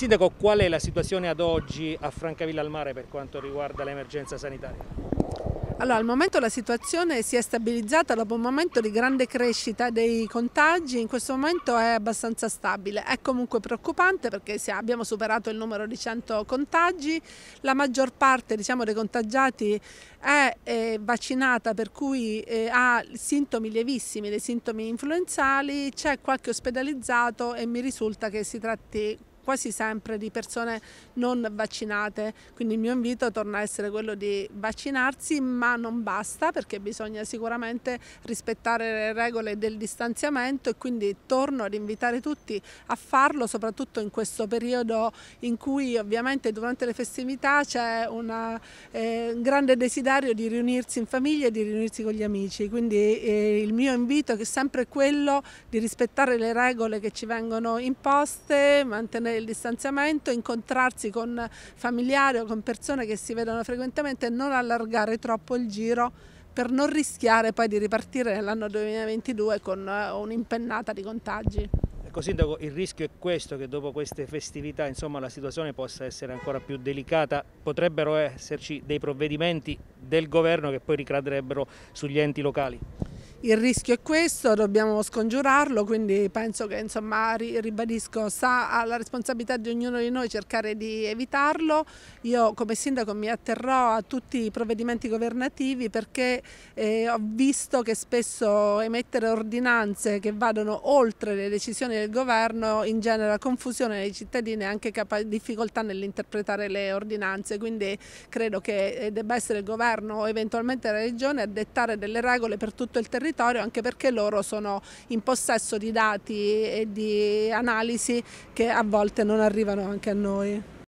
Sindaco, qual è la situazione ad oggi a Francavilla al Mare per quanto riguarda l'emergenza sanitaria? Allora, al momento la situazione si è stabilizzata dopo un momento di grande crescita dei contagi, in questo momento è abbastanza stabile. È comunque preoccupante perché abbiamo superato il numero di 100 contagi, la maggior parte diciamo, dei contagiati è, eh, vaccinata per cui eh, ha sintomi lievissimi, dei sintomi influenzali, c'è qualche ospedalizzato e mi risulta che si tratti quasi sempre di persone non vaccinate, quindi il mio invito torna a essere quello di vaccinarsi, ma non basta perché bisogna sicuramente rispettare le regole del distanziamento e quindi torno ad invitare tutti a farlo, soprattutto in questo periodo in cui ovviamente durante le festività c'è una, eh, un grande desiderio di riunirsi in famiglia e di riunirsi con gli amici, quindi eh, il mio invito è sempre quello di rispettare le regole che ci vengono imposte, mantenere il distanziamento, incontrarsi con familiari o con persone che si vedono frequentemente e non allargare troppo il giro per non rischiare poi di ripartire nell'anno 2022 con eh, un'impennata di contagi. Ecco Sindaco, il rischio è questo, che dopo queste festività insomma, la situazione possa essere ancora più delicata, potrebbero esserci dei provvedimenti del governo che poi ricadrebbero sugli enti locali? il rischio è questo, dobbiamo scongiurarlo, quindi penso che insomma, ribadisco, sta alla responsabilità di ognuno di noi cercare di evitarlo. Io come sindaco mi atterrò a tutti i provvedimenti governativi perché eh, ho visto che spesso emettere ordinanze che vadano oltre le decisioni del governo ingenera confusione nei cittadini e anche difficoltà nell'interpretare le ordinanze, quindi credo che eh, debba essere il governo o eventualmente la regione a dettare delle regole per tutto il territorio territorio anche perché loro sono in possesso di dati e di analisi che a volte non arrivano anche a noi.